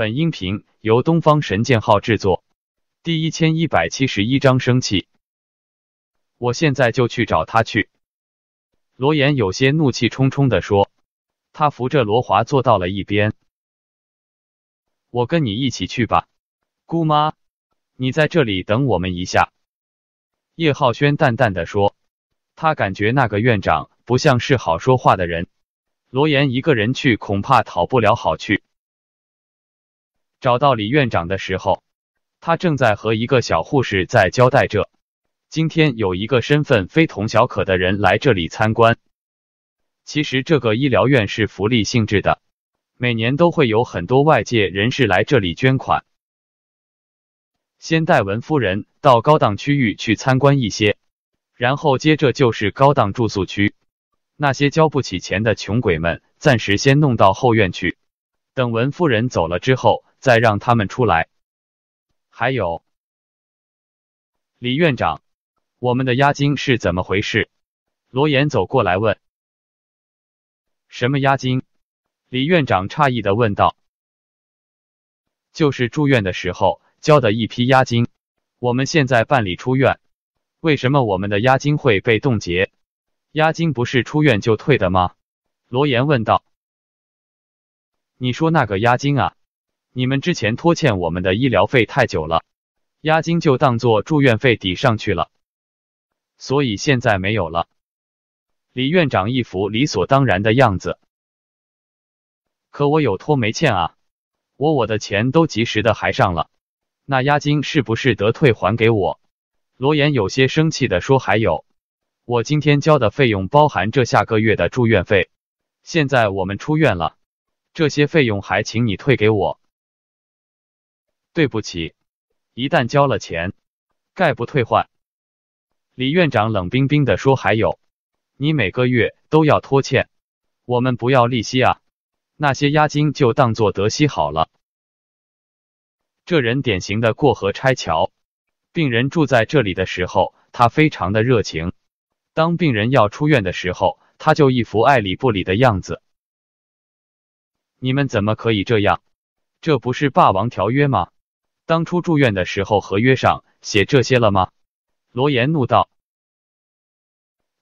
本音频由东方神剑号制作，第一千一百七十一章生气。我现在就去找他去。罗岩有些怒气冲冲的说，他扶着罗华坐到了一边。我跟你一起去吧，姑妈，你在这里等我们一下。叶浩轩淡淡的说，他感觉那个院长不像是好说话的人，罗岩一个人去恐怕讨不了好去。找到李院长的时候，他正在和一个小护士在交代着：今天有一个身份非同小可的人来这里参观。其实这个医疗院是福利性质的，每年都会有很多外界人士来这里捐款。先带文夫人到高档区域去参观一些，然后接着就是高档住宿区。那些交不起钱的穷鬼们，暂时先弄到后院去。等文夫人走了之后。再让他们出来。还有，李院长，我们的押金是怎么回事？罗岩走过来问。什么押金？李院长诧异的问道。就是住院的时候交的一批押金，我们现在办理出院，为什么我们的押金会被冻结？押金不是出院就退的吗？罗岩问道。你说那个押金啊？你们之前拖欠我们的医疗费太久了，押金就当做住院费抵上去了，所以现在没有了。李院长一副理所当然的样子。可我有拖没欠啊，我我的钱都及时的还上了，那押金是不是得退还给我？罗岩有些生气的说。还有，我今天交的费用包含这下个月的住院费，现在我们出院了，这些费用还请你退给我。对不起，一旦交了钱，概不退换。李院长冷冰冰地说：“还有，你每个月都要拖欠，我们不要利息啊，那些押金就当做德息好了。”这人典型的过河拆桥。病人住在这里的时候，他非常的热情；当病人要出院的时候，他就一副爱理不理的样子。你们怎么可以这样？这不是霸王条约吗？当初住院的时候，合约上写这些了吗？罗岩怒道：“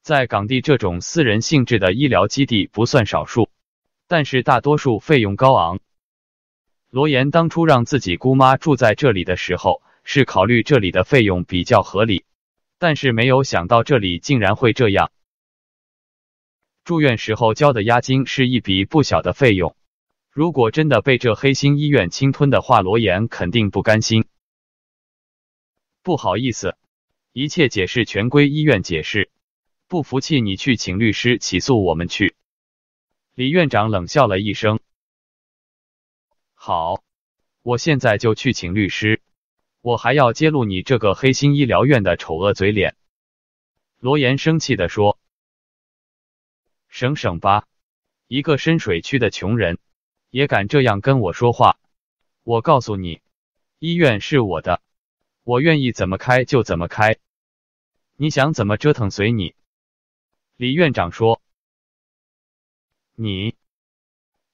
在港地这种私人性质的医疗基地不算少数，但是大多数费用高昂。罗岩当初让自己姑妈住在这里的时候，是考虑这里的费用比较合理，但是没有想到这里竟然会这样。住院时候交的押金是一笔不小的费用。”如果真的被这黑心医院侵吞的话，罗岩肯定不甘心。不好意思，一切解释全归医院解释。不服气，你去请律师起诉我们去。李院长冷笑了一声。好，我现在就去请律师，我还要揭露你这个黑心医疗院的丑恶嘴脸。罗岩生气的说：“省省吧，一个深水区的穷人。”也敢这样跟我说话？我告诉你，医院是我的，我愿意怎么开就怎么开，你想怎么折腾随你。李院长说：“你，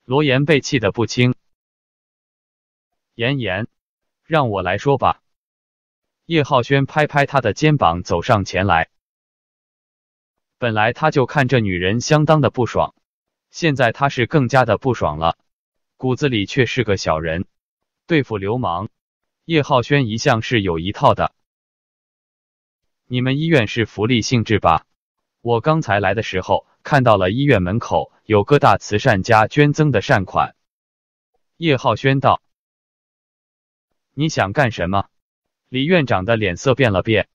罗岩被气得不轻。”妍妍，让我来说吧。叶浩轩拍拍他的肩膀，走上前来。本来他就看这女人相当的不爽，现在他是更加的不爽了。骨子里却是个小人，对付流氓，叶浩轩一向是有一套的。你们医院是福利性质吧？我刚才来的时候，看到了医院门口有各大慈善家捐赠的善款。叶浩轩道：“你想干什么？”李院长的脸色变了变。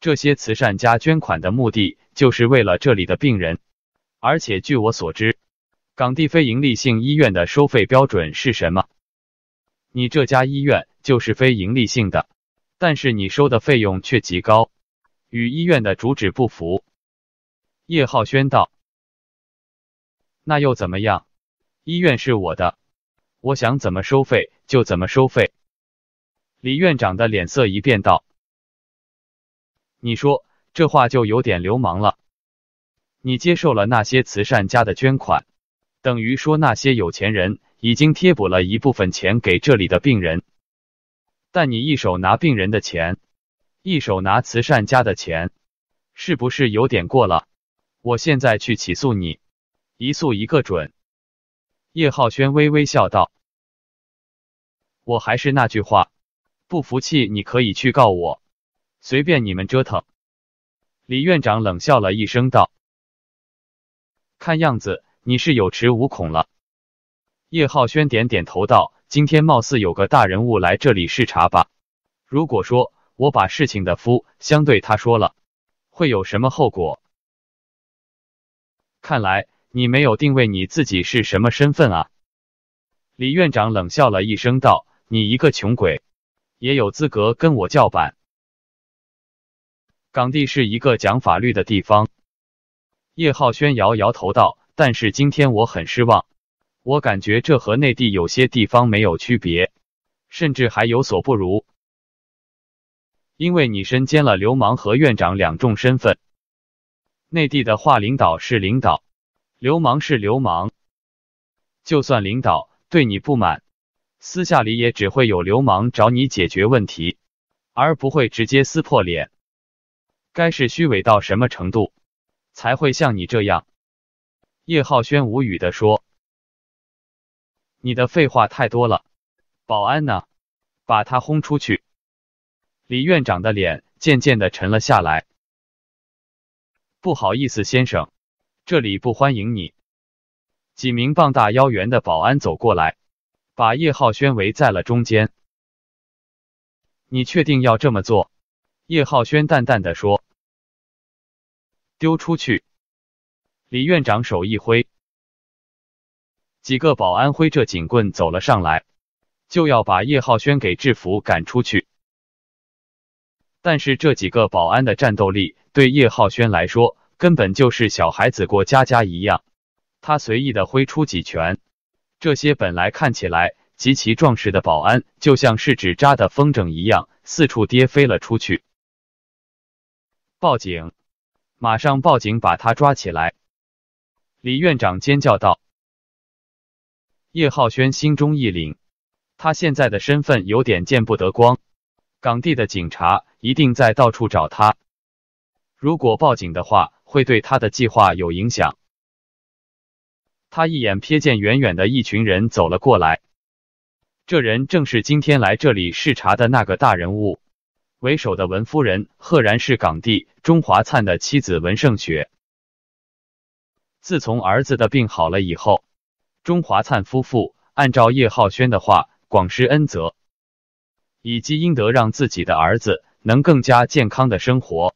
这些慈善家捐款的目的，就是为了这里的病人，而且据我所知。港地非营利性医院的收费标准是什么？你这家医院就是非营利性的，但是你收的费用却极高，与医院的主旨不符。叶浩轩道：“那又怎么样？医院是我的，我想怎么收费就怎么收费。”李院长的脸色一变，道：“你说这话就有点流氓了。你接受了那些慈善家的捐款。”等于说那些有钱人已经贴补了一部分钱给这里的病人，但你一手拿病人的钱，一手拿慈善家的钱，是不是有点过了？我现在去起诉你，一诉一个准。叶浩轩微微笑道：“我还是那句话，不服气你可以去告我，随便你们折腾。”李院长冷笑了一声道：“看样子。”你是有恃无恐了，叶浩轩点点头道：“今天貌似有个大人物来这里视察吧？如果说我把事情的夫相对他说了，会有什么后果？”看来你没有定位你自己是什么身份啊？李院长冷笑了一声道：“你一个穷鬼，也有资格跟我叫板？港地是一个讲法律的地方。”叶浩轩摇摇头道。但是今天我很失望，我感觉这和内地有些地方没有区别，甚至还有所不如。因为你身兼了流氓和院长两种身份，内地的话，领导是领导，流氓是流氓。就算领导对你不满，私下里也只会有流氓找你解决问题，而不会直接撕破脸。该是虚伪到什么程度，才会像你这样？叶浩轩无语的说：“你的废话太多了，保安呢？把他轰出去！”李院长的脸渐渐的沉了下来。不好意思，先生，这里不欢迎你。几名膀大腰圆的保安走过来，把叶浩轩围在了中间。你确定要这么做？叶浩轩淡淡的说：“丢出去。”李院长手一挥，几个保安挥着警棍走了上来，就要把叶浩轩给制服赶出去。但是这几个保安的战斗力对叶浩轩来说，根本就是小孩子过家家一样。他随意的挥出几拳，这些本来看起来极其壮实的保安，就像是纸扎的风筝一样，四处跌飞了出去。报警，马上报警，把他抓起来。李院长尖叫道：“叶浩轩心中一凛，他现在的身份有点见不得光，港地的警察一定在到处找他。如果报警的话，会对他的计划有影响。”他一眼瞥见远远的一群人走了过来，这人正是今天来这里视察的那个大人物，为首的文夫人赫然是港地中华灿的妻子文胜雪。自从儿子的病好了以后，钟华灿夫妇按照叶浩轩的话广施恩泽，以积阴德，让自己的儿子能更加健康的生活。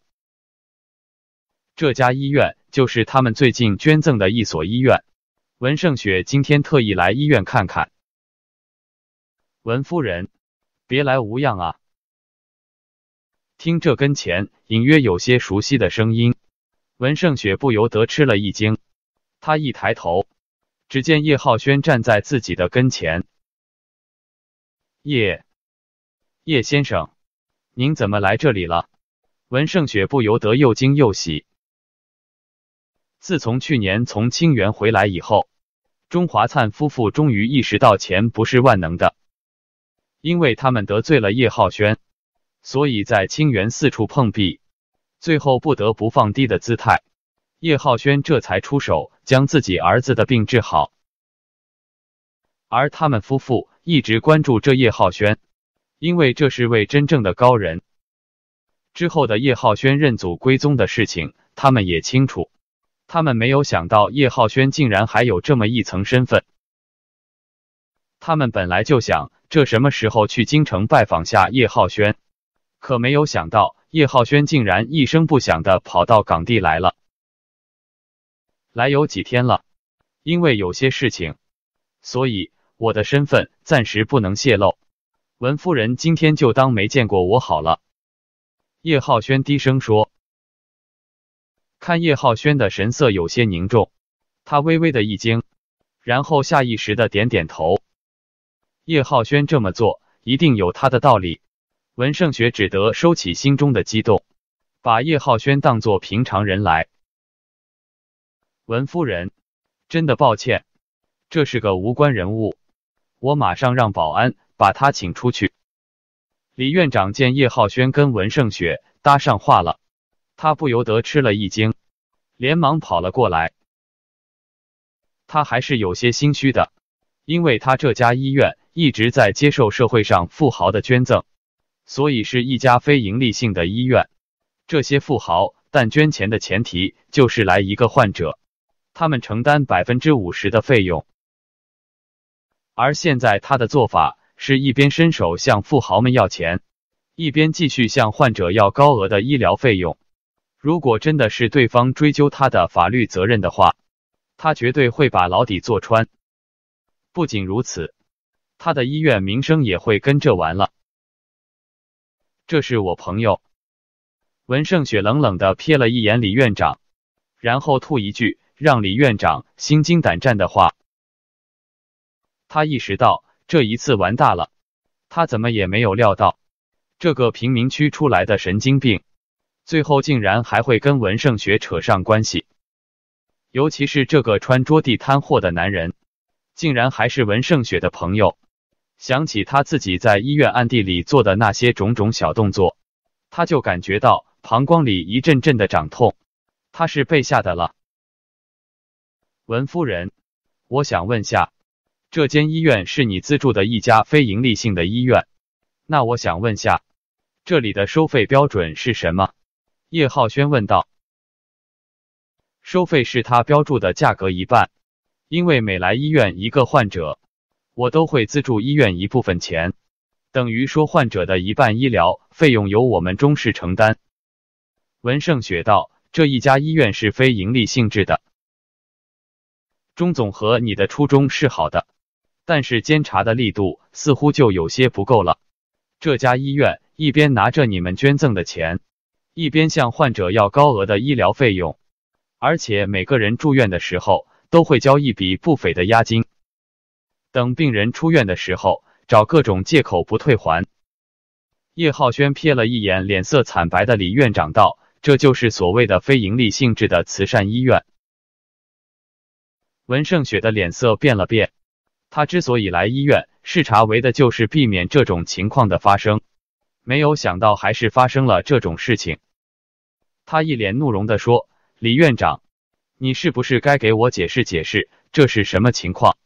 这家医院就是他们最近捐赠的一所医院。文胜雪今天特意来医院看看。文夫人，别来无恙啊！听这跟前隐约有些熟悉的声音，文胜雪不由得吃了一惊。他一抬头，只见叶浩轩站在自己的跟前。叶叶先生，您怎么来这里了？文胜雪不由得又惊又喜。自从去年从清源回来以后，钟华灿夫妇终于意识到钱不是万能的，因为他们得罪了叶浩轩，所以在清源四处碰壁，最后不得不放低的姿态。叶浩轩这才出手，将自己儿子的病治好。而他们夫妇一直关注这叶浩轩，因为这是位真正的高人。之后的叶浩轩认祖归宗的事情，他们也清楚。他们没有想到叶浩轩竟然还有这么一层身份。他们本来就想这什么时候去京城拜访下叶浩轩，可没有想到叶浩轩竟然一声不响的跑到港地来了。来有几天了，因为有些事情，所以我的身份暂时不能泄露。文夫人今天就当没见过我好了。”叶浩轩低声说。看叶浩轩的神色有些凝重，他微微的一惊，然后下意识的点点头。叶浩轩这么做一定有他的道理，文胜雪只得收起心中的激动，把叶浩轩当作平常人来。文夫人，真的抱歉，这是个无关人物。我马上让保安把他请出去。李院长见叶浩轩跟文胜雪搭上话了，他不由得吃了一惊，连忙跑了过来。他还是有些心虚的，因为他这家医院一直在接受社会上富豪的捐赠，所以是一家非盈利性的医院。这些富豪但捐钱的前提就是来一个患者。他们承担百分之五十的费用，而现在他的做法是一边伸手向富豪们要钱，一边继续向患者要高额的医疗费用。如果真的是对方追究他的法律责任的话，他绝对会把牢底坐穿。不仅如此，他的医院名声也会跟着完了。这是我朋友，文胜雪冷冷的瞥了一眼李院长，然后吐一句。让李院长心惊胆战的话，他意识到这一次完大了。他怎么也没有料到，这个贫民区出来的神经病，最后竟然还会跟文胜雪扯上关系。尤其是这个穿桌地摊货的男人，竟然还是文胜雪的朋友。想起他自己在医院暗地里做的那些种种小动作，他就感觉到膀胱里一阵阵的涨痛。他是被吓的了。文夫人，我想问下，这间医院是你资助的一家非盈利性的医院？那我想问下，这里的收费标准是什么？叶浩轩问道。收费是他标注的价格一半，因为每来医院一个患者，我都会资助医院一部分钱，等于说患者的一半医疗费用由我们中士承担。文胜雪道，这一家医院是非盈利性质的。钟总和你的初衷是好的，但是监察的力度似乎就有些不够了。这家医院一边拿着你们捐赠的钱，一边向患者要高额的医疗费用，而且每个人住院的时候都会交一笔不菲的押金，等病人出院的时候找各种借口不退还。叶浩轩瞥了一眼脸色惨白的李院长，道：“这就是所谓的非盈利性质的慈善医院。”文胜雪的脸色变了变，他之所以来医院视察，为的就是避免这种情况的发生，没有想到还是发生了这种事情。他一脸怒容的说：“李院长，你是不是该给我解释解释这是什么情况？”